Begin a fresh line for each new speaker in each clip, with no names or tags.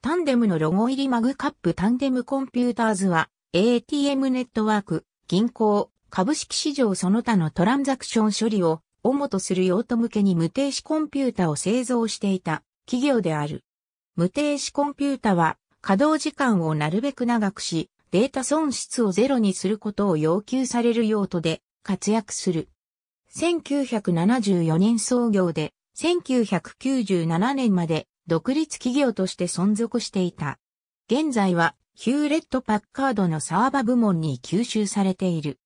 タンデムのロゴ入りマグカップタンデムコンピューターズは ATM ネットワーク、銀行、株式市場その他のトランザクション処理を主とする用途向けに無停止コンピュータを製造していた企業である。無停止コンピュータは稼働時間をなるべく長くし、データ損失をゼロにすることを要求される用途で活躍する。1974年創業で1997年まで独立企業として存続していた。現在はヒューレット・パッカードのサーバ部門に吸収されている。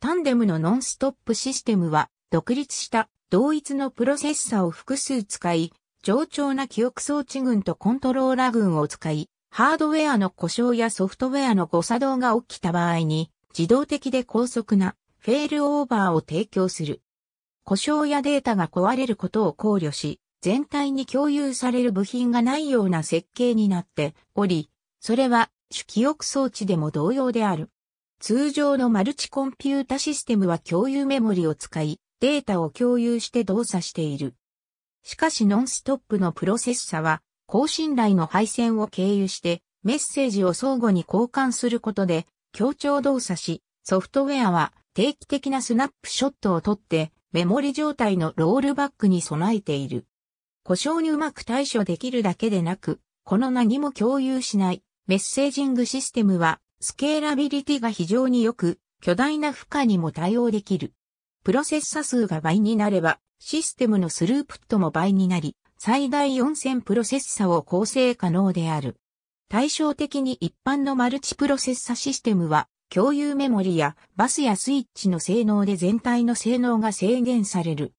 タンデムのノンストップシステムは独立した同一のプロセッサを複数使い、冗長な記憶装置群とコントローラ群を使い、ハードウェアの故障やソフトウェアの誤作動が起きた場合に、自動的で高速なフェールオーバーを提供する。故障やデータが壊れることを考慮し、全体に共有される部品がないような設計になっており、それは主記憶装置でも同様である。通常のマルチコンピュータシステムは共有メモリを使い、データを共有して動作している。しかしノンストップのプロセッサは、高信頼の配線を経由してメッセージを相互に交換することで協調動作し、ソフトウェアは定期的なスナップショットをとってメモリ状態のロールバックに備えている。故障にうまく対処できるだけでなく、この何も共有しないメッセージングシステムは、スケーラビリティが非常に良く、巨大な負荷にも対応できる。プロセッサ数が倍になれば、システムのスループットも倍になり、最大4000プロセッサを構成可能である。対照的に一般のマルチプロセッサシステムは、共有メモリやバスやスイッチの性能で全体の性能が制限される。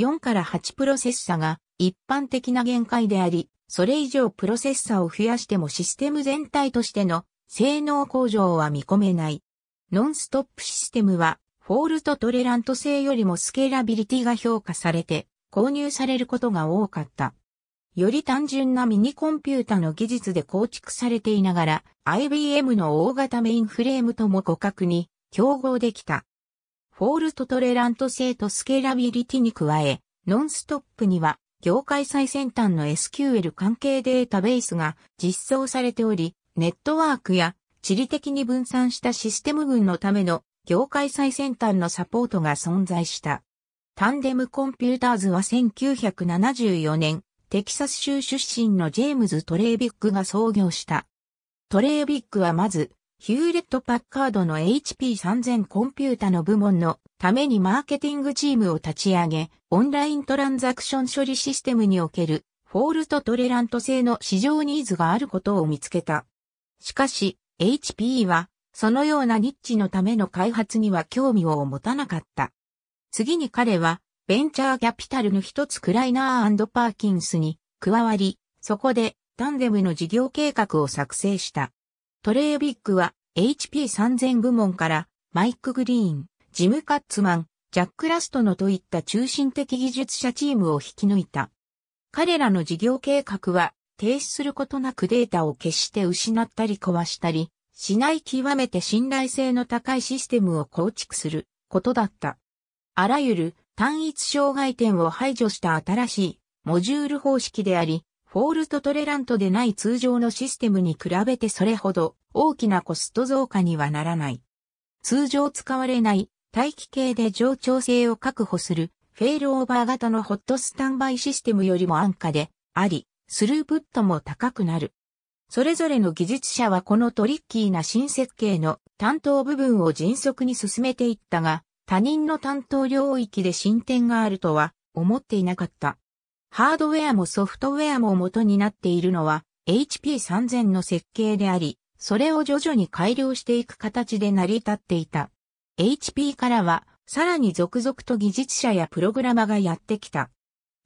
4から8プロセッサが一般的な限界であり、それ以上プロセッサを増やしてもシステム全体としての性能向上は見込めない。ノンストップシステムは、フォールトトレラント性よりもスケーラビリティが評価されて、購入されることが多かった。より単純なミニコンピュータの技術で構築されていながら、IBM の大型メインフレームとも互角に競合できた。フォールトトレラント性とスケーラビリティに加え、ノンストップには業界最先端の SQL 関係データベースが実装されており、ネットワークや地理的に分散したシステム群のための業界最先端のサポートが存在した。タンデムコンピューターズは1974年、テキサス州出身のジェームズ・トレービックが創業した。トレービックはまず、ヒューレット・パッカードの HP3000 コンピュータの部門のためにマーケティングチームを立ち上げ、オンライントランザクション処理システムにおけるフォールトトレラント製の市場ニーズがあることを見つけた。しかし、HP は、そのようなニッチのための開発には興味を持たなかった。次に彼は、ベンチャーキャピタルの一つクライナーパーキンスに加わり、そこでタンデムの事業計画を作成した。トレイビッグは HP3000 部門からマイク・グリーン、ジム・カッツマン、ジャック・ラストのといった中心的技術者チームを引き抜いた。彼らの事業計画は停止することなくデータを決して失ったり壊したり、しない極めて信頼性の高いシステムを構築することだった。あらゆる単一障害点を排除した新しいモジュール方式であり、フォールトトレラントでない通常のシステムに比べてそれほど大きなコスト増加にはならない。通常使われない大気系で上調性を確保するフェールオーバー型のホットスタンバイシステムよりも安価であり、スループットも高くなる。それぞれの技術者はこのトリッキーな新設計の担当部分を迅速に進めていったが、他人の担当領域で進展があるとは思っていなかった。ハードウェアもソフトウェアも元になっているのは HP3000 の設計であり、それを徐々に改良していく形で成り立っていた。HP からは、さらに続々と技術者やプログラマがやってきた。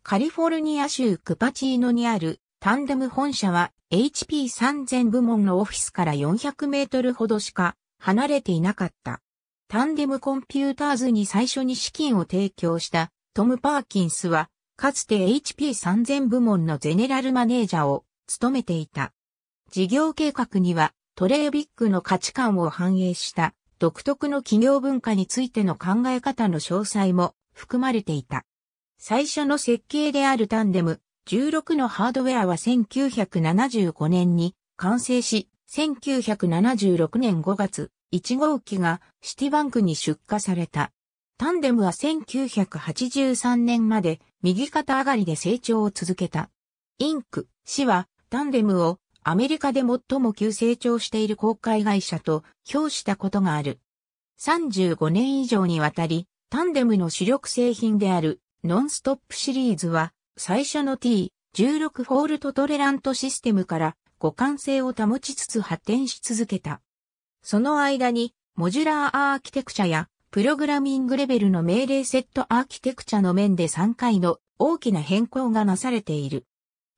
カリフォルニア州クパチーノにあるタンデム本社は HP3000 部門のオフィスから400メートルほどしか離れていなかった。タンデムコンピューターズに最初に資金を提供したトム・パーキンスはかつて HP3000 部門のゼネラルマネージャーを務めていた。事業計画にはトレービックの価値観を反映した独特の企業文化についての考え方の詳細も含まれていた。最初の設計であるタンデム16のハードウェアは1975年に完成し、1976年5月1号機がシティバンクに出荷された。タンデムは1983年まで右肩上がりで成長を続けた。インク、氏はタンデムをアメリカで最も急成長している航海会社と評したことがある。35年以上にわたり、タンデムの主力製品であるノンストップシリーズは最初の T16 フォールトトレラントシステムから互換性を保ちつつ発展し続けた。その間にモジュラーアーキテクチャやプログラミングレベルの命令セットアーキテクチャの面で3回の大きな変更がなされている。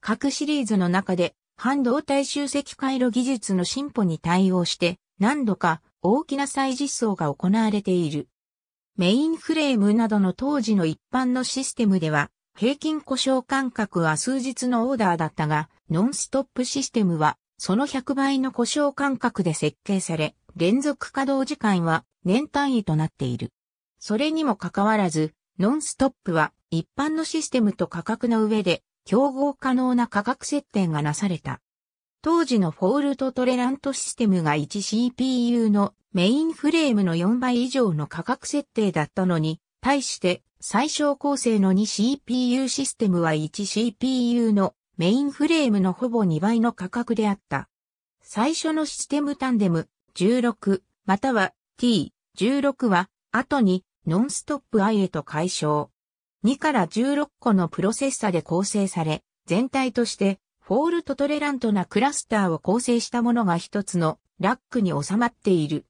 各シリーズの中で半導体集積回路技術の進歩に対応して何度か大きな再実装が行われている。メインフレームなどの当時の一般のシステムでは平均故障間隔は数日のオーダーだったが、ノンストップシステムはその100倍の故障間隔で設計され、連続稼働時間は年単位となっている。それにもかかわらず、ノンストップは一般のシステムと価格の上で競合可能な価格設定がなされた。当時のフォールトトレラントシステムが 1CPU のメインフレームの4倍以上の価格設定だったのに、対して最小構成の 2CPU システムは 1CPU のメインフレームのほぼ2倍の価格であった。最初のシステムタンデム16、または T、16は、後に、ノンストップ I へと解消。2から16個のプロセッサで構成され、全体として、フォールトトレラントなクラスターを構成したものが一つのラックに収まっている。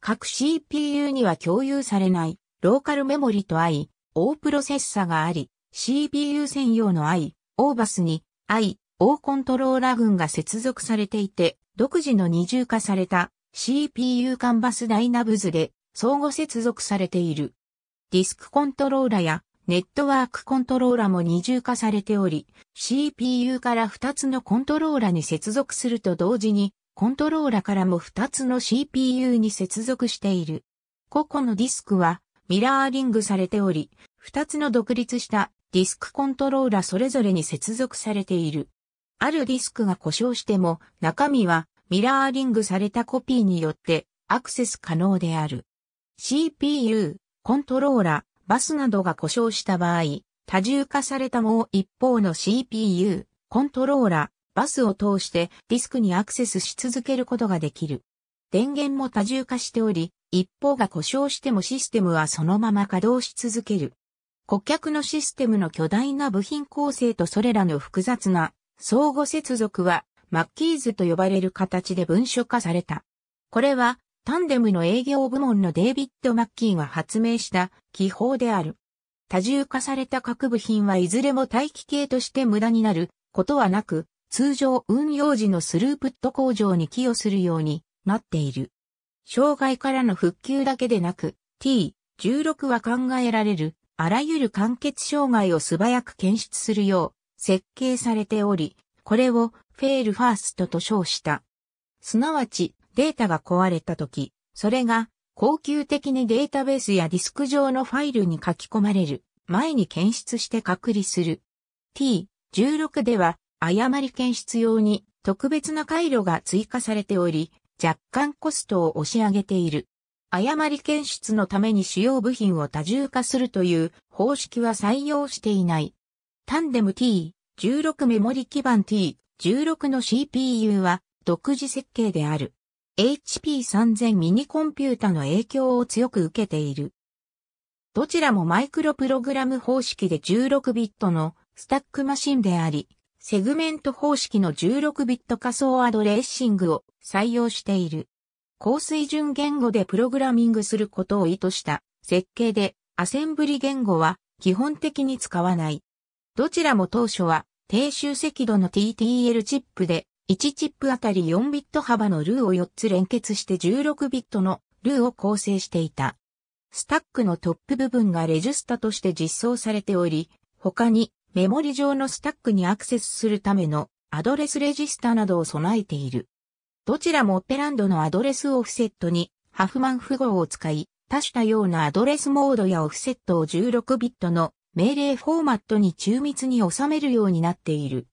各 CPU には共有されないローカルメモリと I、O プロセッサがあり、CPU 専用の I、O バスに I、O コントローラ群が接続されていて、独自の二重化された CPU カンバスダイナブズで相互接続されている。ディスクコントローラやネットワークコントローラも二重化されており、CPU から2つのコントローラに接続すると同時に、コントローラからも2つの CPU に接続している。個々のディスクはミラーリングされており、2つの独立したディスクコントローラそれぞれに接続されている。あるディスクが故障しても中身はミラーリングされたコピーによってアクセス可能である。CPU、コントローラ、バスなどが故障した場合、多重化されたもう一方の CPU、コントローラ、バスを通してディスクにアクセスし続けることができる。電源も多重化しており、一方が故障してもシステムはそのまま稼働し続ける。顧客のシステムの巨大な部品構成とそれらの複雑な相互接続はマッキーズと呼ばれる形で文書化された。これは、タンデムの営業部門のデイビッド・マッキーが発明した気泡である。多重化された各部品はいずれも待機系として無駄になることはなく、通常運用時のスループット工場に寄与するようになっている。障害からの復旧だけでなく、T16 は考えられる、あらゆる完結障害を素早く検出するよう設計されており、これをフェールファーストと称した。すなわち、データが壊れた時、それが、恒久的にデータベースやディスク上のファイルに書き込まれる、前に検出して隔離する。T16 では、誤り検出用に特別な回路が追加されており、若干コストを押し上げている。誤り検出のために主要部品を多重化するという方式は採用していない。タンデム T16 メモリ基板 T 16の CPU は独自設計である。HP3000 ミニコンピュータの影響を強く受けている。どちらもマイクロプログラム方式で16ビットのスタックマシンであり、セグメント方式の16ビット仮想アドレッシングを採用している。高水準言語でプログラミングすることを意図した設計でアセンブリ言語は基本的に使わない。どちらも当初は低周積度の TTL チップで、1チップあたり4ビット幅のルーを4つ連結して16ビットのルーを構成していた。スタックのトップ部分がレジスタとして実装されており、他にメモリ上のスタックにアクセスするためのアドレスレジスタなどを備えている。どちらもオペランドのアドレスオフセットにハフマン符号を使い、多種多様なアドレスモードやオフセットを16ビットの命令フォーマットに中密に収めるようになっている。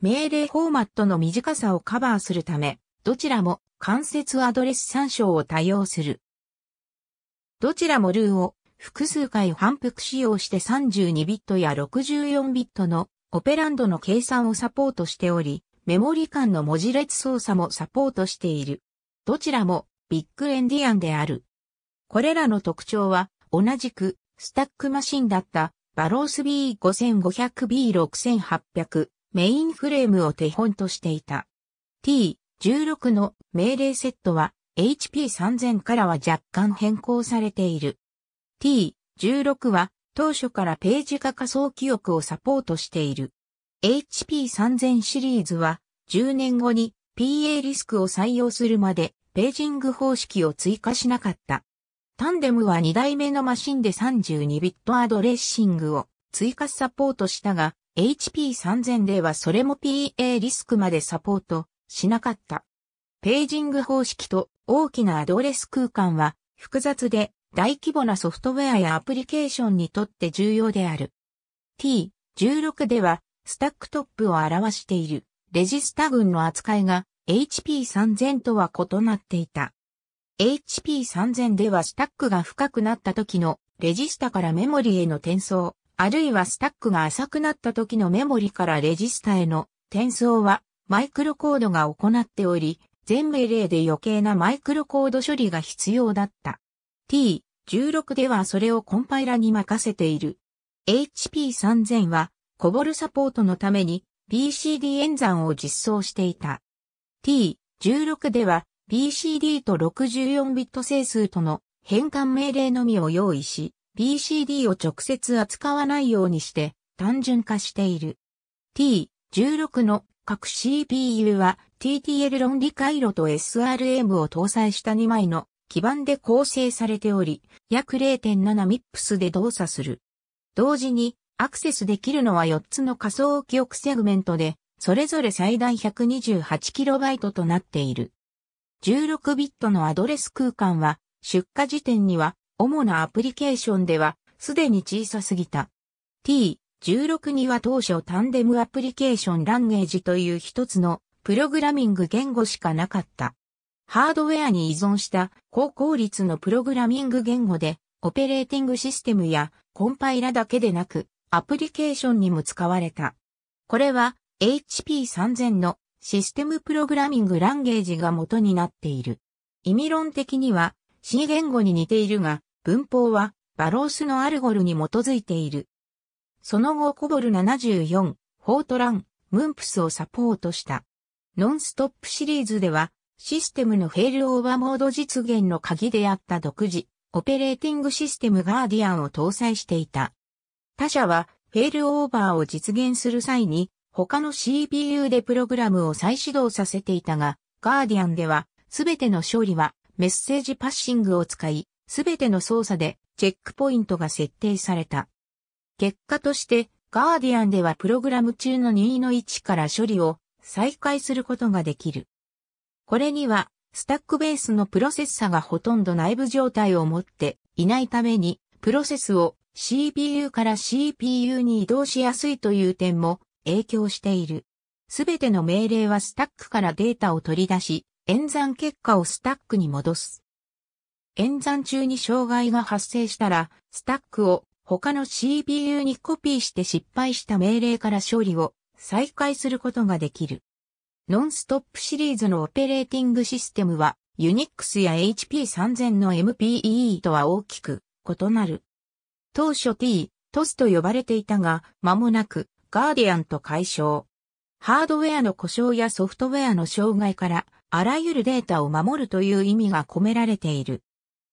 命令フォーマットの短さをカバーするため、どちらも関節アドレス参照を多用する。どちらもルーを複数回反復使用して32ビットや64ビットのオペランドの計算をサポートしており、メモリ間の文字列操作もサポートしている。どちらもビッグエンディアンである。これらの特徴は同じくスタックマシンだったバロース B5500B6800 メインフレームを手本としていた。T16 の命令セットは HP3000 からは若干変更されている。T16 は当初からページ化仮想記憶をサポートしている。HP3000 シリーズは10年後に PA リスクを採用するまでページング方式を追加しなかった。タンデムは2台目のマシンで32ビットアドレッシングを追加サポートしたが、HP3000 ではそれも PA リスクまでサポートしなかった。ページング方式と大きなアドレス空間は複雑で大規模なソフトウェアやアプリケーションにとって重要である。T16 ではスタックトップを表しているレジスタ群の扱いが HP3000 とは異なっていた。HP3000 ではスタックが深くなった時のレジスタからメモリへの転送、あるいはスタックが浅くなった時のメモリからレジスタへの転送はマイクロコードが行っており、全命令で余計なマイクロコード処理が必要だった。T16 ではそれをコンパイラに任せている。HP3000 は、コボルサポートのために BCD 演算を実装していた。T16 では、BCD と64ビット整数との変換命令のみを用意し、BCD を直接扱わないようにして単純化している。T16 の各 CPU は TTL 論理回路と SRM を搭載した2枚の基板で構成されており、約 0.7MIPS で動作する。同時にアクセスできるのは4つの仮想記憶セグメントで、それぞれ最大 128KB となっている。16ビットのアドレス空間は、出荷時点には、主なアプリケーションでは、すでに小さすぎた。T、16には当初タンデムアプリケーションランゲージという一つのプログラミング言語しかなかった。ハードウェアに依存した高効率のプログラミング言語でオペレーティングシステムやコンパイラだけでなくアプリケーションにも使われた。これは HP3000 のシステムプログラミングランゲージが元になっている。意味論的には C 言語に似ているが、文法はバロースのアルゴルに基づいている。その後コボル74、フォートラン、ムンプスをサポートした。ノンストップシリーズでは、システムのフェールオーバーモード実現の鍵であった独自、オペレーティングシステムガーディアンを搭載していた。他社は、フェールオーバーを実現する際に、他の CPU でプログラムを再始動させていたが、ガーディアンでは、すべての勝利はメッセージパッシングを使い、すべての操作でチェックポイントが設定された。結果として、ガーディアンではプログラム中の任意の位置から処理を再開することができる。これには、スタックベースのプロセッサがほとんど内部状態を持っていないために、プロセスを CPU から CPU に移動しやすいという点も影響している。すべての命令はスタックからデータを取り出し、演算結果をスタックに戻す。演算中に障害が発生したら、スタックを他の CPU にコピーして失敗した命令から処理を再開することができる。ノンストップシリーズのオペレーティングシステムは、Unix や HP3000 の MPEE とは大きく異なる。当初 T、TOS と呼ばれていたが、間もなくガーディアンと解消。ハードウェアの故障やソフトウェアの障害からあらゆるデータを守るという意味が込められている。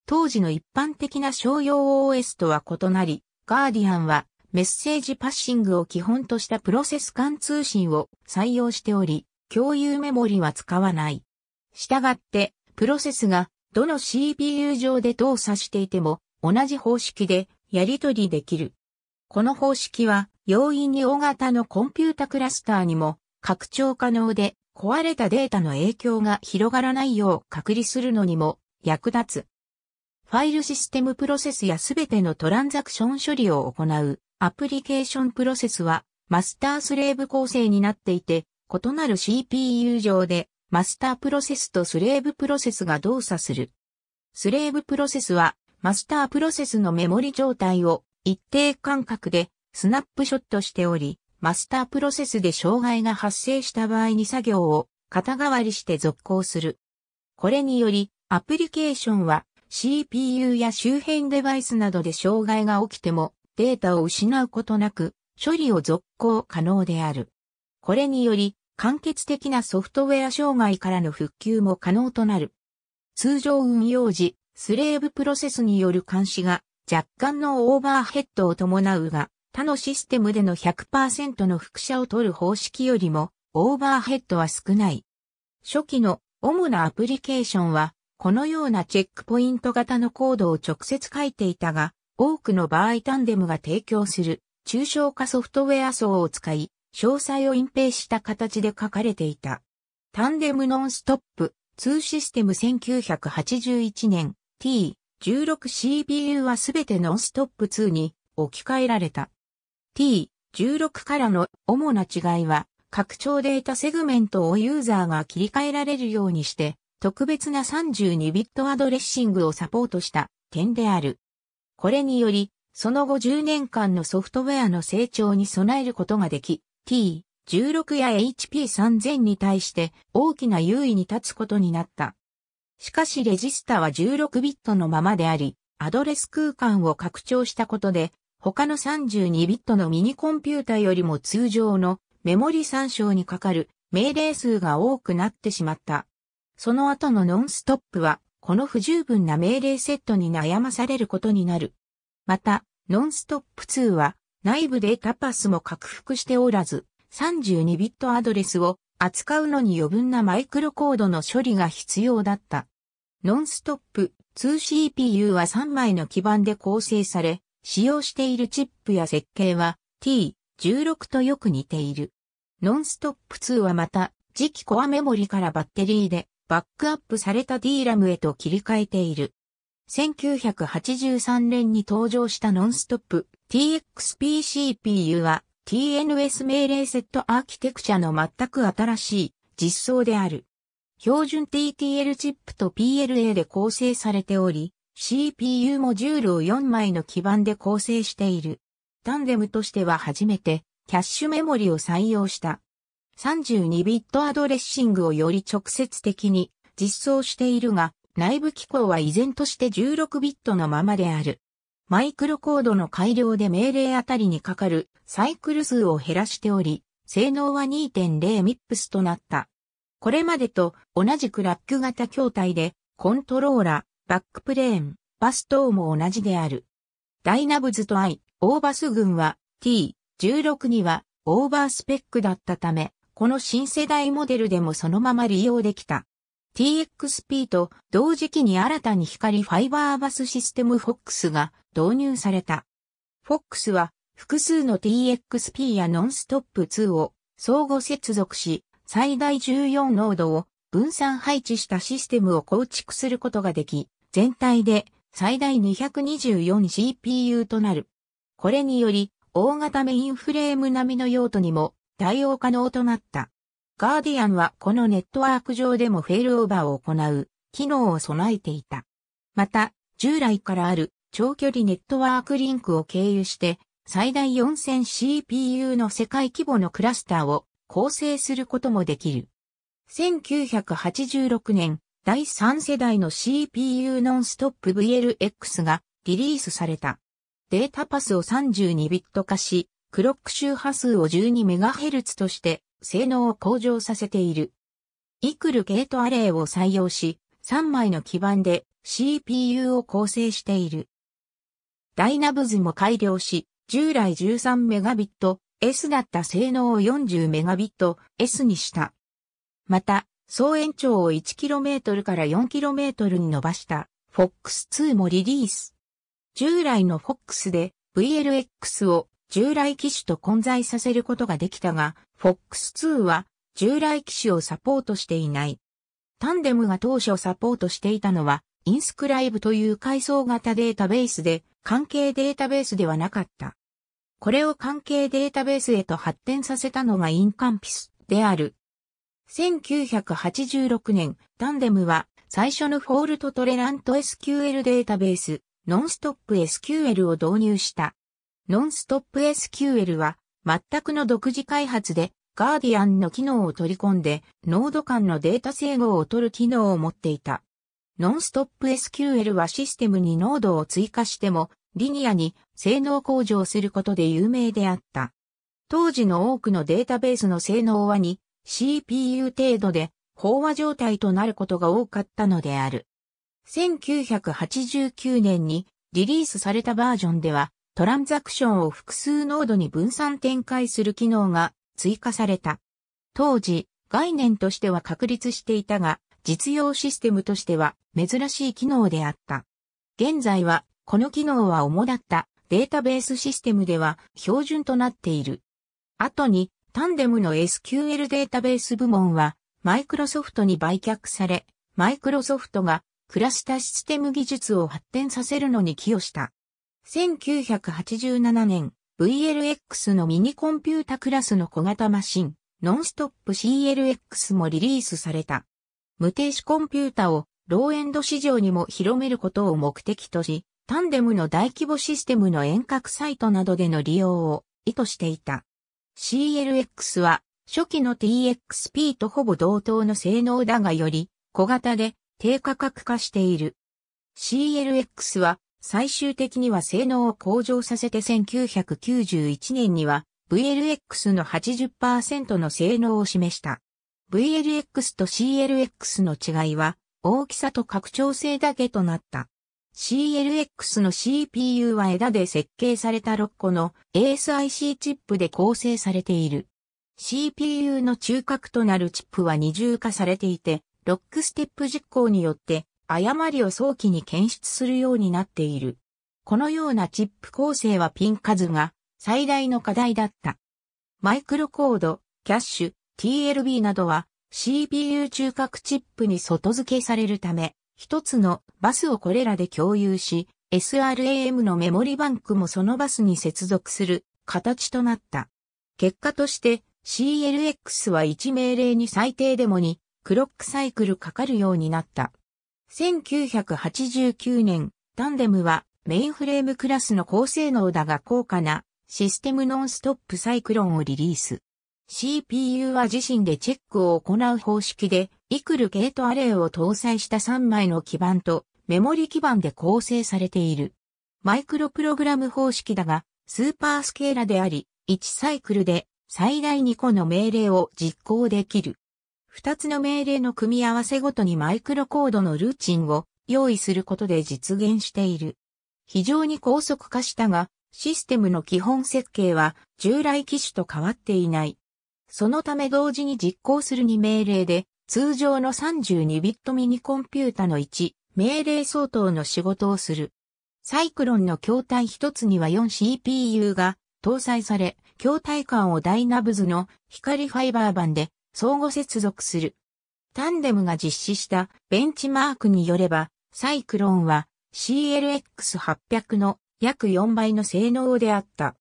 当時の一般的な商用 OS とは異なり、ガーディアンはメッセージパッシングを基本としたプロセス間通信を採用しており、共有メモリは使わない。したがって、プロセスがどの CPU 上で動作していても同じ方式でやり取りできる。この方式は容易に大型のコンピュータクラスターにも拡張可能で壊れたデータの影響が広がらないよう隔離するのにも役立つ。ファイルシステムプロセスやすべてのトランザクション処理を行うアプリケーションプロセスはマスタースレーブ構成になっていて、異なる CPU 上でマスタープロセスとスレーブプロセスが動作する。スレーブプロセスはマスタープロセスのメモリ状態を一定間隔でスナップショットしており、マスタープロセスで障害が発生した場合に作業を肩代わりして続行する。これにより、アプリケーションは CPU や周辺デバイスなどで障害が起きてもデータを失うことなく処理を続行可能である。これにより完結的なソフトウェア障害からの復旧も可能となる。通常運用時、スレーブプロセスによる監視が若干のオーバーヘッドを伴うが、他のシステムでの100%の複写を取る方式よりもオーバーヘッドは少ない。初期の主なアプリケーションはこのようなチェックポイント型のコードを直接書いていたが、多くの場合タンデムが提供する抽象化ソフトウェア層を使い、詳細を隠蔽した形で書かれていた。タンデムノンストップ2システム1981年 t 1 6 c p u はすべてノンストップ2に置き換えられた。T、16からの主な違いは、拡張データセグメントをユーザーが切り替えられるようにして、特別な32ビットアドレッシングをサポートした点である。これにより、その後10年間のソフトウェアの成長に備えることができ、T、16や HP3000 に対して大きな優位に立つことになった。しかしレジスタは16ビットのままであり、アドレス空間を拡張したことで他の32ビットのミニコンピュータよりも通常のメモリ参照にかかる命令数が多くなってしまった。その後のノンストップは、この不十分な命令セットに悩まされることになる。また、ノンストップ2は、内部データパスも拡幅しておらず、32ビットアドレスを扱うのに余分なマイクロコードの処理が必要だった。ノンストップ 2CPU は3枚の基板で構成され、使用しているチップや設計は T16 とよく似ている。ノンストップ2はまた、次期コアメモリからバッテリーでバックアップされた DRAM へと切り替えている。1983年に登場したノンストップ TXPCPU は TNS 命令セットアーキテクチャの全く新しい実装である。標準 TTL チップと PLA で構成されており、CPU モジュールを4枚の基板で構成している。タンデムとしては初めてキャッシュメモリを採用した。32ビットアドレッシングをより直接的に実装しているが、内部機構は依然として16ビットのままである。マイクロコードの改良で命令あたりにかかるサイクル数を減らしており、性能は 2.0MIPS となった。これまでと同じクラック型筐体でコントローラ、バックプレーン、バス等も同じである。ダイナブズとアイ、オーバス群は T、16にはオーバースペックだったため、この新世代モデルでもそのまま利用できた。TXP と同時期に新たに光ファイバーバスシステム FOX が導入された。FOX は複数の TXP やノンストップ2を相互接続し、最大14ノードを分散配置したシステムを構築することができ、全体で最大 224CPU となる。これにより、大型メインフレーム並みの用途にも対応可能となった。ガーディアンはこのネットワーク上でもフェールオーバーを行う機能を備えていた。また、従来からある長距離ネットワークリンクを経由して最大 4000CPU の世界規模のクラスターを構成することもできる。1986年、第3世代の CPU ノンストップ VLX がリリースされた。データパスを32ビット化し、クロック周波数を 12MHz として性能を向上させている。イクルゲートアレイを採用し、3枚の基板で CPU を構成している。ダイナブズも改良し、従来 13Mbps だった性能を 40Mbps にした。また、総延長を 1km から 4km に伸ばした FOX2 もリリース。従来の FOX で VLX を従来機種と混在させることができたが、FOX2 は従来機種をサポートしていない。タンデムが当初サポートしていたのは、インスクライブという階層型データベースで、関係データベースではなかった。これを関係データベースへと発展させたのがインカンピスである。1986年、タンデムは最初のフォールトトレラント SQL データベース、ノンストップ SQL を導入した。ノンストップ SQL は全くの独自開発でガーディアンの機能を取り込んでノード間のデータ整合を取る機能を持っていた。ノンストップ SQL はシステムにノードを追加してもリニアに性能向上することで有名であった。当時の多くのデータベースの性能は2 CPU 程度で飽和状態となることが多かったのである。1989年にリリースされたバージョンでは、トランザクションを複数ノードに分散展開する機能が追加された。当時、概念としては確立していたが、実用システムとしては珍しい機能であった。現在は、この機能は主だったデータベースシステムでは標準となっている。後にタンデムの SQL データベース部門は、マイクロソフトに売却され、マイクロソフトがクラスタシステム技術を発展させるのに寄与した。1987年、VLX のミニコンピュータクラスの小型マシン、ノンストップ CLX もリリースされた。無停止コンピュータをローエンド市場にも広めることを目的とし、タンデムの大規模システムの遠隔サイトなどでの利用を意図していた。CLX は初期の TXP とほぼ同等の性能だがより小型で低価格化している。CLX は最終的には性能を向上させて1991年には VLX の80%の性能を示した。VLX と CLX の違いは大きさと拡張性だけとなった。CLX の CPU は枝で設計された6個の ASIC チップで構成されている。CPU の中核となるチップは二重化されていて、ロックステップ実行によって誤りを早期に検出するようになっている。このようなチップ構成はピン数が最大の課題だった。マイクロコード、キャッシュ、TLB などは CPU 中核チップに外付けされるため、一つのバスをこれらで共有し、SRAM のメモリバンクもそのバスに接続する形となった。結果として CLX は1命令に最低でも2クロックサイクルかかるようになった。1989年、タンデムはメインフレームクラスの高性能だが高価なシステムノンストップサイクロンをリリース。CPU は自身でチェックを行う方式でイクルゲートアレイを搭載した3枚の基板とメモリ基板で構成されている。マイクロプログラム方式だが、スーパースケーラであり、1サイクルで最大2個の命令を実行できる。2つの命令の組み合わせごとにマイクロコードのルーチンを用意することで実現している。非常に高速化したが、システムの基本設計は従来機種と変わっていない。そのため同時に実行する2命令で通常の32ビットミニコンピュータの1、命令相当の仕事をする。サイクロンの筐体一つには 4CPU が搭載され、筐体間をダイナブズの光ファイバー版で相互接続する。タンデムが実施したベンチマークによれば、サイクロンは CLX800 の約4倍の性能であった。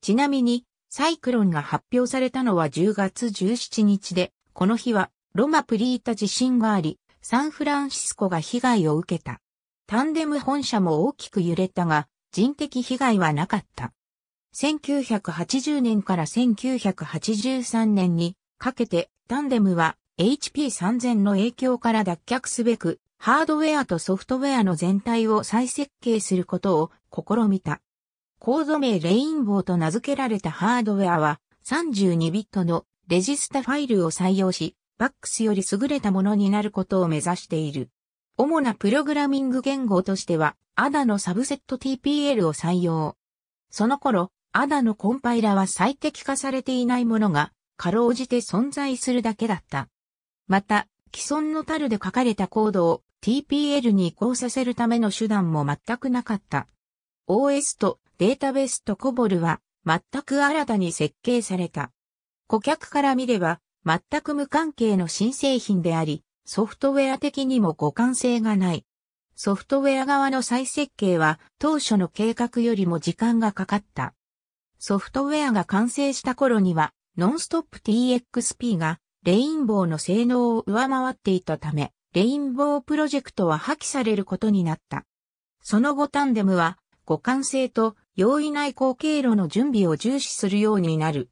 ちなみに、サイクロンが発表されたのは10月17日で、この日はロマプリータ地震があり、サンフランシスコが被害を受けた。タンデム本社も大きく揺れたが、人的被害はなかった。1980年から1983年にかけてタンデムは HP3000 の影響から脱却すべく、ハードウェアとソフトウェアの全体を再設計することを試みた。コード名レインボーと名付けられたハードウェアは32ビットのレジスタファイルを採用し、バックスより優れたものになることを目指している。主なプログラミング言語としては、ADA のサブセット TPL を採用。その頃、ADA のコンパイラは最適化されていないものが、かろうじて存在するだけだった。また、既存のタルで書かれたコードを TPL に移行させるための手段も全くなかった。OS とデータベースとコボルは全く新たに設計された。顧客から見れば全く無関係の新製品であり、ソフトウェア的にも互換性がない。ソフトウェア側の再設計は当初の計画よりも時間がかかった。ソフトウェアが完成した頃には、ノンストップ TXP がレインボーの性能を上回っていたため、レインボープロジェクトは破棄されることになった。その後タンデムは、互換性と容易内向経路の準備を重視するようになる。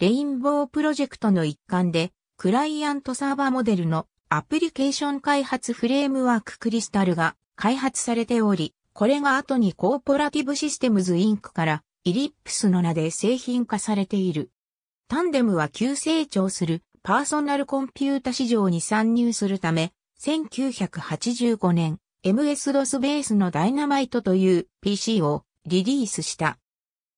レインボープロジェクトの一環で、クライアントサーバーモデルのアプリケーション開発フレームワーククリスタルが開発されており、これが後にコーポラティブシステムズインクからイリップスの名で製品化されている。タンデムは急成長するパーソナルコンピュータ市場に参入するため、1985年 MS-DOS ベースのダイナマイトという PC をリリースした。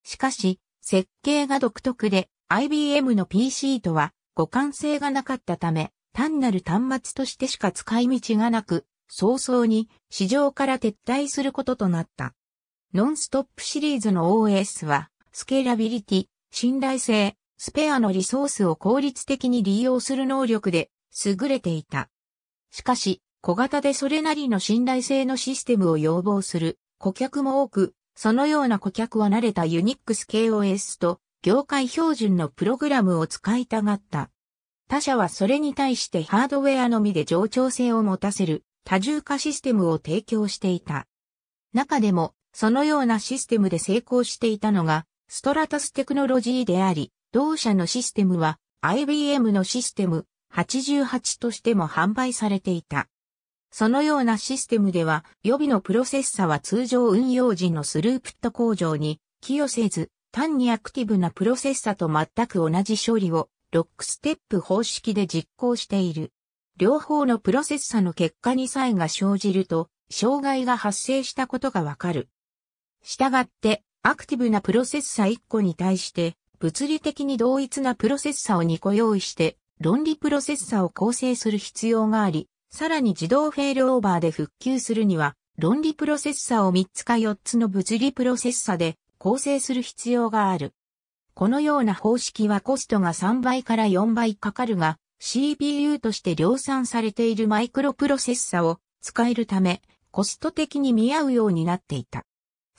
しかし、設計が独特で IBM の PC とは互換性がなかったため、単なる端末としてしか使い道がなく、早々に市場から撤退することとなった。ノンストップシリーズの OS は、スケーラビリティ、信頼性、スペアのリソースを効率的に利用する能力で優れていた。しかし、小型でそれなりの信頼性のシステムを要望する顧客も多く、そのような顧客は慣れたユニックス KOS と業界標準のプログラムを使いたがった。他社はそれに対してハードウェアのみで冗長性を持たせる多重化システムを提供していた。中でも、そのようなシステムで成功していたのが、ストラタステクノロジーであり、同社のシステムは IBM のシステム88としても販売されていた。そのようなシステムでは予備のプロセッサは通常運用時のスループット工場に寄与せず、単にアクティブなプロセッサと全く同じ処理をロックステップ方式で実行している。両方のプロセッサの結果に差異が生じると、障害が発生したことがわかる。したがって、アクティブなプロセッサ1個に対して、物理的に同一なプロセッサを2個用意して、論理プロセッサを構成する必要があり、さらに自動フェールオーバーで復旧するには、論理プロセッサを3つか4つの物理プロセッサで構成する必要がある。このような方式はコストが3倍から4倍かかるが、CPU として量産されているマイクロプロセッサを使えるため、コスト的に見合うようになっていた。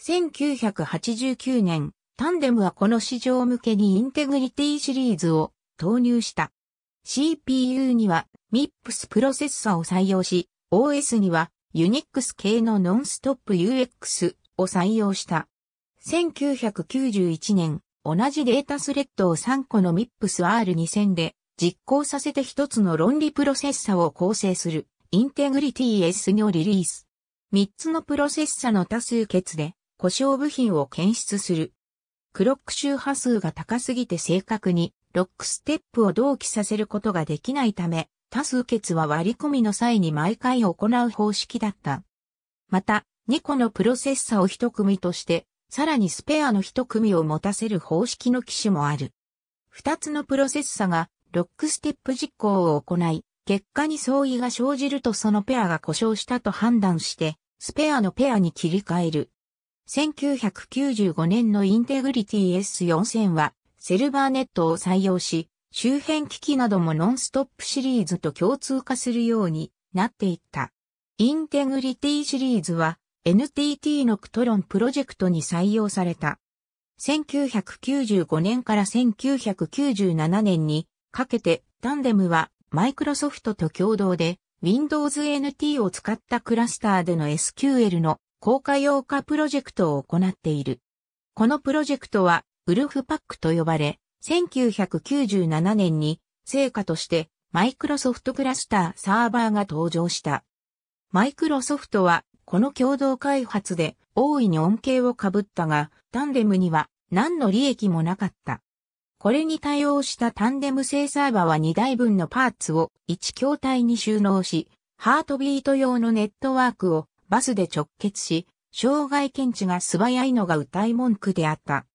1989年、タンデムはこの市場向けにインテグリティシリーズを投入した。CPU には MIPS プロセッサを採用し、OS には UNIX 系のノンストップ UX を採用した。1991年、同じデータスレッドを3個の MIPSR2000 で実行させて1つの論理プロセッサを構成するインテグリティ S のリリース。3つのプロセッサの多数決で故障部品を検出する。クロック周波数が高すぎて正確にロックステップを同期させることができないため、多数決は割り込みの際に毎回行う方式だった。また、2個のプロセッサを1組としてさらにスペアの一組を持たせる方式の機種もある。二つのプロセッサがロックステップ実行を行い、結果に相違が生じるとそのペアが故障したと判断して、スペアのペアに切り替える。1995年のインテグリティ S4000 は、セルバーネットを採用し、周辺機器などもノンストップシリーズと共通化するようになっていった。インテグリティシリーズは、NTT のクトロンプロジェクトに採用された。1995年から1997年にかけてタンデムはマイクロソフトと共同で Windows NT を使ったクラスターでの SQL の効果用化プロジェクトを行っている。このプロジェクトはウルフパックと呼ばれ、1997年に成果としてマイクロソフトクラスターサーバーが登場した。マイクロソフトはこの共同開発で大いに恩恵をかぶったが、タンデムには何の利益もなかった。これに対応したタンデム製サーバは2台分のパーツを1筐体に収納し、ハートビート用のネットワークをバスで直結し、障害検知が素早いのが歌い文句であった。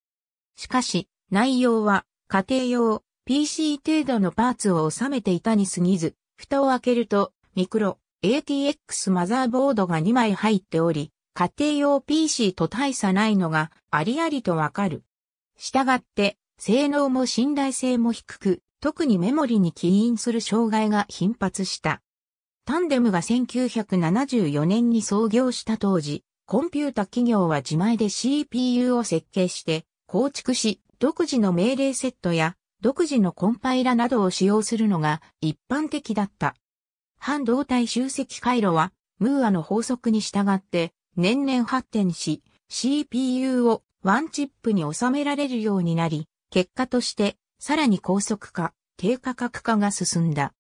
しかし、内容は家庭用 PC 程度のパーツを収めていたに過ぎず、蓋を開けるとミクロ ATX マザーボードが2枚入っており、家庭用 PC と大差ないのがありありとわかる。したがって、性能も信頼性も低く、特にメモリに起因する障害が頻発した。タンデムが1974年に創業した当時、コンピュータ企業は自前で CPU を設計して、構築し、独自の命令セットや、独自のコンパイラなどを使用するのが一般的だった。半導体集積回路は、ムーアの法則に従って年々発展し、CPU をワンチップに収められるようになり、結果としてさらに高速化、低価格化が進んだ。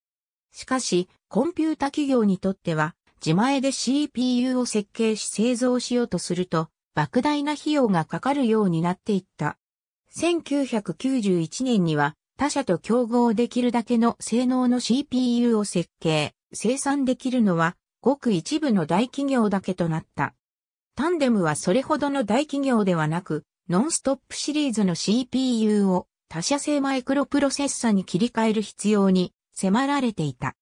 しかし、コンピュータ企業にとっては、自前で CPU を設計し製造しようとすると、莫大な費用がかかるようになっていった。1991年には、他社と競合できるだけの性能の CPU を設計。生産できるのはごく一部の大企業だけとなった。タンデムはそれほどの大企業ではなく、ノンストップシリーズの CPU を他社製マイクロプロセッサに切り替える必要に迫られていた。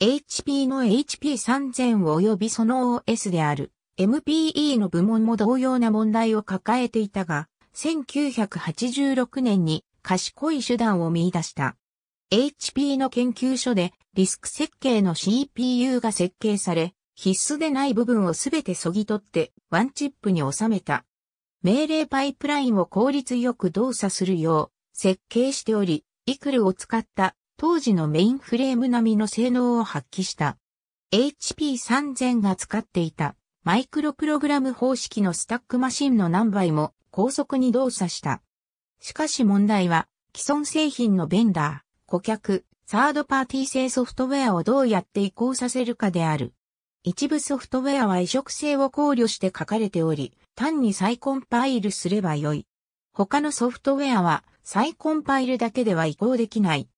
HP の HP3000 及びその OS である MPE の部門も同様な問題を抱えていたが、1986年に賢い手段を見出した。HP の研究所でリスク設計の CPU が設計され、必須でない部分をすべてそぎ取ってワンチップに収めた。命令パイプラインを効率よく動作するよう設計しており、イクルを使った当時のメインフレーム並みの性能を発揮した。HP3000 が使っていたマイクロプログラム方式のスタックマシンの何倍も高速に動作した。しかし問題は既存製品のベンダー、顧客、サードパーティー製ソフトウェアをどうやって移行させるかである。一部ソフトウェアは移植性を考慮して書かれており、単に再コンパイルすればよい。他のソフトウェアは再コンパイルだけでは移行できない。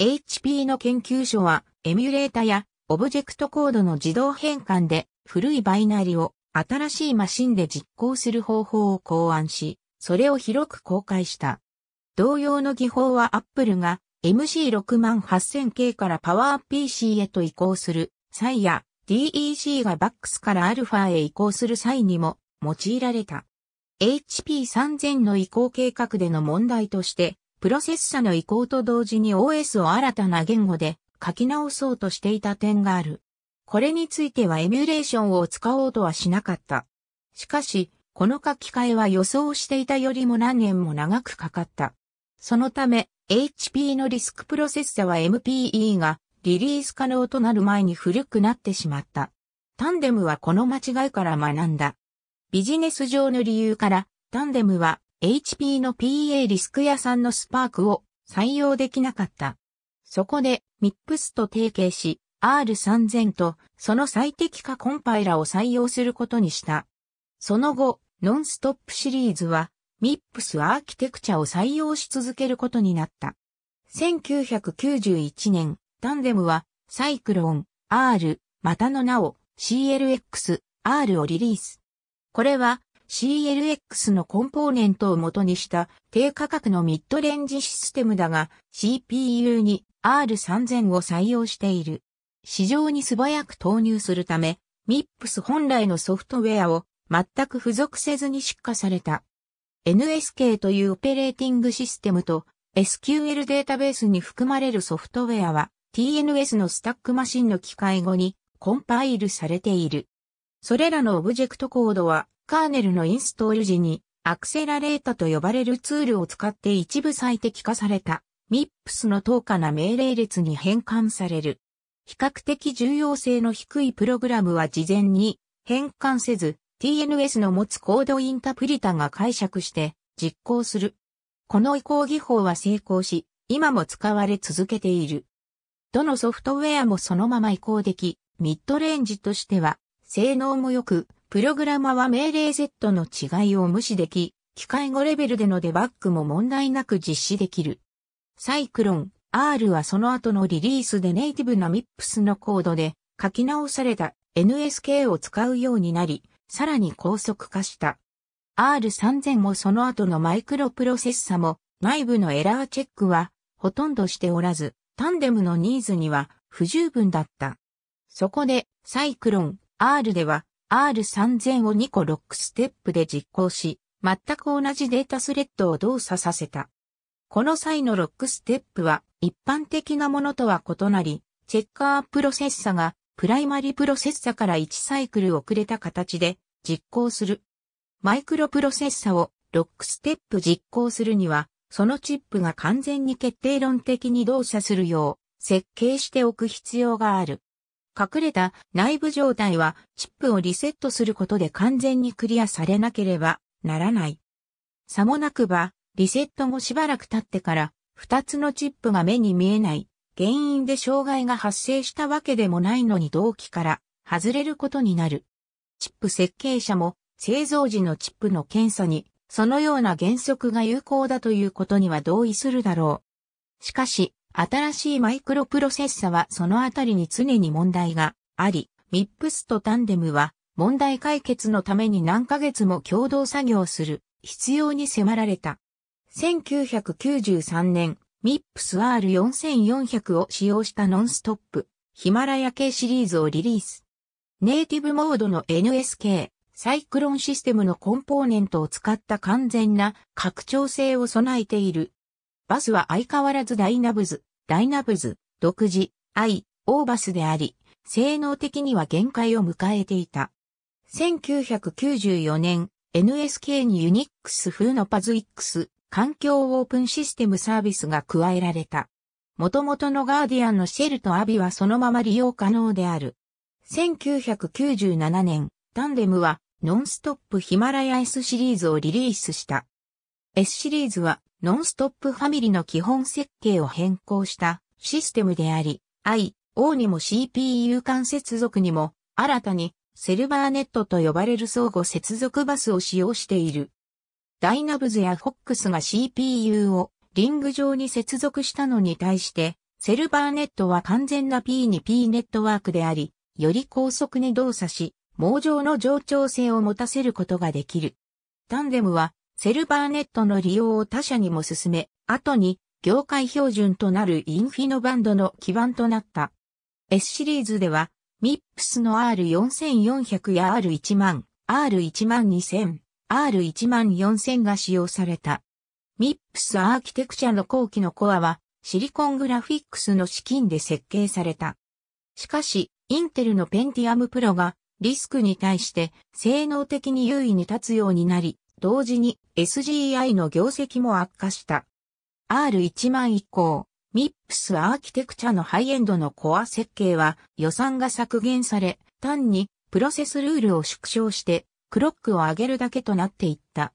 HP の研究所はエミュレータやオブジェクトコードの自動変換で古いバイナリを新しいマシンで実行する方法を考案し、それを広く公開した。同様の技法は Apple が MC6 万 8000K から PowerPC へと移行する際や DEC が BAX から α へ移行する際にも用いられた。HP3000 の移行計画での問題として、プロセッサの移行と同時に OS を新たな言語で書き直そうとしていた点がある。これについてはエミュレーションを使おうとはしなかった。しかし、この書き換えは予想していたよりも何年も長くかかった。そのため、HP のリスクプロセッサは MPE がリリース可能となる前に古くなってしまった。タンデムはこの間違いから学んだ。ビジネス上の理由から、タンデムは HP の PA リスク屋さんのスパークを採用できなかった。そこで MIPS と提携し R3000 とその最適化コンパイラを採用することにした。その後、ノンストップシリーズはミップスアーキテクチャを採用し続けることになった。1991年、タンデムは、サイクロン、R、またの名を CLX、R をリリース。これは CLX のコンポーネントを元にした低価格のミッドレンジシステムだが CPU に R3000 を採用している。市場に素早く投入するため、MIPS 本来のソフトウェアを全く付属せずに出荷された。NSK というオペレーティングシステムと SQL データベースに含まれるソフトウェアは TNS のスタックマシンの機械語にコンパイルされている。それらのオブジェクトコードはカーネルのインストール時にアクセラレータと呼ばれるツールを使って一部最適化された MIPS の等価な命令列に変換される。比較的重要性の低いプログラムは事前に変換せず TNS の持つコードインタプリタが解釈して実行する。この移行技法は成功し、今も使われ続けている。どのソフトウェアもそのまま移行でき、ミッドレンジとしては、性能も良く、プログラマは命令 Z の違いを無視でき、機械語レベルでのデバッグも問題なく実施できる。サイクロン R はその後のリリースでネイティブな MIPS のコードで書き直された NSK を使うようになり、さらに高速化した。R3000 もその後のマイクロプロセッサも内部のエラーチェックはほとんどしておらず、タンデムのニーズには不十分だった。そこでサイクロン R では R3000 を2個ロックステップで実行し、全く同じデータスレッドを動作させた。この際のロックステップは一般的なものとは異なり、チェッカープロセッサがプライマリプロセッサから1サイクル遅れた形で実行する。マイクロプロセッサをロックステップ実行するには、そのチップが完全に決定論的に動作するよう設計しておく必要がある。隠れた内部状態はチップをリセットすることで完全にクリアされなければならない。さもなくば、リセット後しばらく経ってから二つのチップが目に見えない原因で障害が発生したわけでもないのに同期から外れることになる。チップ設計者も製造時のチップの検査にそのような原則が有効だということには同意するだろう。しかし、新しいマイクロプロセッサはそのあたりに常に問題があり、MIPS とタンデムは問題解決のために何ヶ月も共同作業する必要に迫られた。1993年、MIPS R4400 を使用したノンストップヒマラヤ系シリーズをリリース。ネイティブモードの NSK、サイクロンシステムのコンポーネントを使った完全な拡張性を備えている。バスは相変わらずダイナブズ、ダイナブズ、独自、I、オーバスであり、性能的には限界を迎えていた。1994年、NSK に Unix 風の p a ク x 環境オープンシステムサービスが加えられた。元々のガーディアンのシェルとアビはそのまま利用可能である。1997年、タンデムはノンストップヒマラヤ S シリーズをリリースした。S シリーズはノンストップファミリーの基本設計を変更したシステムであり、I、O にも CPU 間接続にも新たにセルバーネットと呼ばれる相互接続バスを使用している。ダイナブズやフォックスが CPU をリング上に接続したのに対して、セルバーネットは完全な P2P ネットワークであり、より高速に動作し、網状の冗長性を持たせることができる。タンデムは、セルバーネットの利用を他社にも進め、後に、業界標準となるインフィノバンドの基盤となった。S シリーズでは、MIPS の R4400 や R1 R12000、R14000 が使用された。MIPS アーキテクチャの後期のコアは、シリコングラフィックスの資金で設計された。しかし、インテルのペンティアムプロがリスクに対して性能的に優位に立つようになり、同時に SGI の業績も悪化した。r 1万0 0以降、MIPS アーキテクチャのハイエンドのコア設計は予算が削減され、単にプロセスルールを縮小してクロックを上げるだけとなっていった。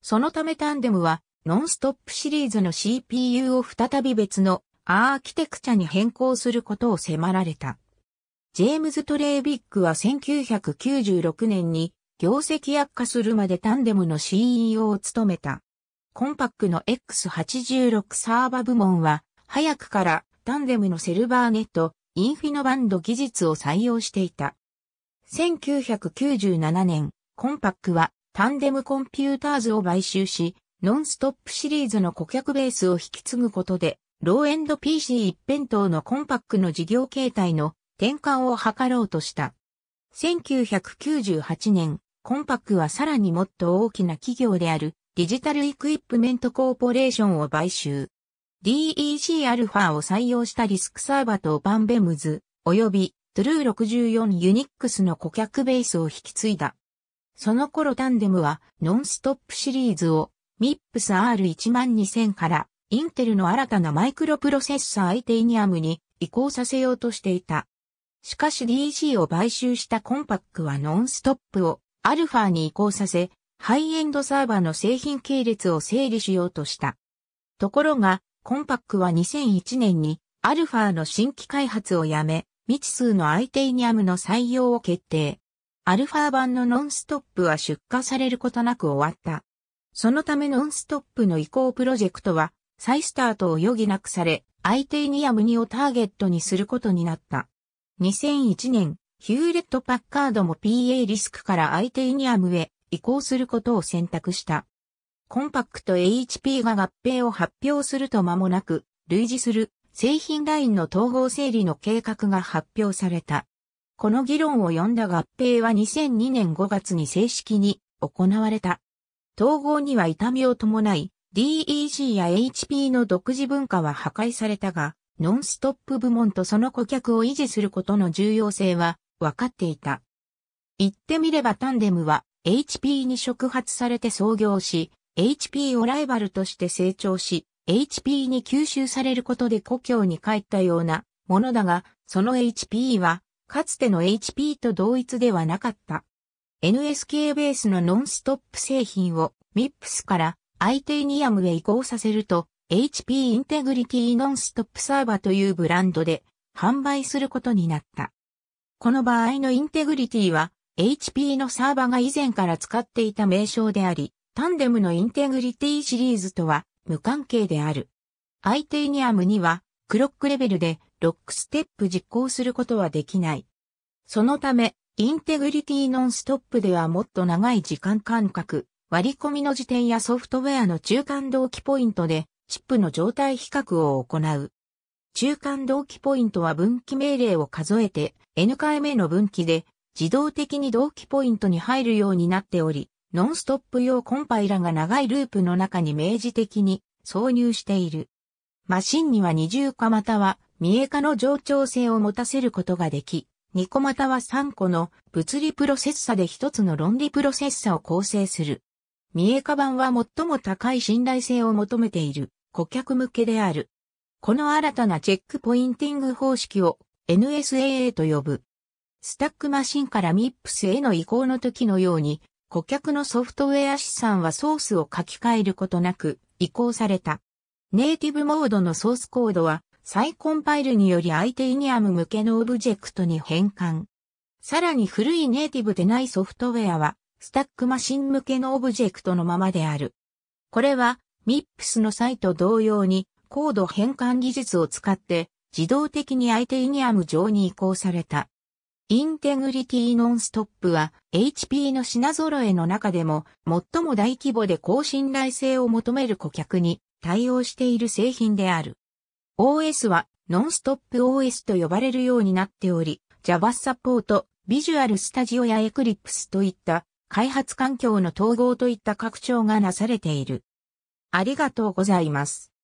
そのためタンデムはノンストップシリーズの CPU を再び別のアーキテクチャに変更することを迫られた。ジェームズ・トレービックは1996年に業績悪化するまでタンデムの CEO を務めた。コンパックの X86 サーバ部門は早くからタンデムのセルバーネット、インフィノバンド技術を採用していた。1997年、コンパックはタンデムコンピューターズを買収し、ノンストップシリーズの顧客ベースを引き継ぐことで、ローエンド PC 一辺倒のコンパックの事業形態の転換を図ろうとした。1998年、コンパックはさらにもっと大きな企業であるデジタルイクイップメントコーポレーションを買収。DEC α を採用したリスクサーバとバンベムズ、及びトゥルー64ユニックスの顧客ベースを引き継いだ。その頃タンデムはノンストップシリーズを MIPS R12000 からインテルの新たなマイクロプロセッサーアイテイニアムに移行させようとしていた。しかし DG を買収したコンパックはノンストップをアルファに移行させ、ハイエンドサーバーの製品系列を整理しようとした。ところが、コンパックは2001年にアルファの新規開発をやめ、未知数のアイテイニアムの採用を決定。アルファ版のノンストップは出荷されることなく終わった。そのためノンストップの移行プロジェクトは再スタートを余儀なくされ、アイテイニアム2をターゲットにすることになった。2001年、ヒューレット・パッカードも PA リスクから相手イニアムへ移行することを選択した。コンパクト HP が合併を発表すると間もなく、類似する製品ラインの統合整理の計画が発表された。この議論を呼んだ合併は2002年5月に正式に行われた。統合には痛みを伴い、d e g や HP の独自文化は破壊されたが、ノンストップ部門とその顧客を維持することの重要性は分かっていた。言ってみればタンデムは HP に触発されて創業し、HP をライバルとして成長し、HP に吸収されることで故郷に帰ったようなものだが、その HP は、かつての HP と同一ではなかった。NSK ベースのノンストップ製品を MIPS から i t ニアムへ移行させると、HP インテグリティノンストップサーバーというブランドで販売することになった。この場合のインテグリティは HP のサーバーが以前から使っていた名称であり、タンデムのインテグリティシリーズとは無関係である。i t ニアムにはクロックレベルでロックステップ実行することはできない。そのため、インテグリティノンストップではもっと長い時間間隔、割り込みの時点やソフトウェアの中間同期ポイントでチップの状態比較を行う。中間同期ポイントは分岐命令を数えて N 回目の分岐で自動的に同期ポイントに入るようになっており、ノンストップ用コンパイラが長いループの中に明示的に挿入している。マシンには二重化または三重化の冗長性を持たせることができ、二個または三個の物理プロセッサで一つの論理プロセッサを構成する。三重化版は最も高い信頼性を求めている。顧客向けである。この新たなチェックポインティング方式を NSAA と呼ぶ。スタックマシンから MIPS への移行の時のように、顧客のソフトウェア資産はソースを書き換えることなく移行された。ネイティブモードのソースコードは再コンパイルにより相手イニアム向けのオブジェクトに変換。さらに古いネイティブでないソフトウェアはスタックマシン向けのオブジェクトのままである。これは MIPS の際と同様に、高度変換技術を使って、自動的に i t e n i u 上に移行された。インテグリティノンストップは HP の品揃えの中でも最も大規模で高信頼性を求める顧客に対応している製品である。OS はノンストップ OS と呼ばれるようになっており、Java サポート、Visual Studio や Eclipse といった開発環境の統合といった拡張がなされている。ありがとうございます。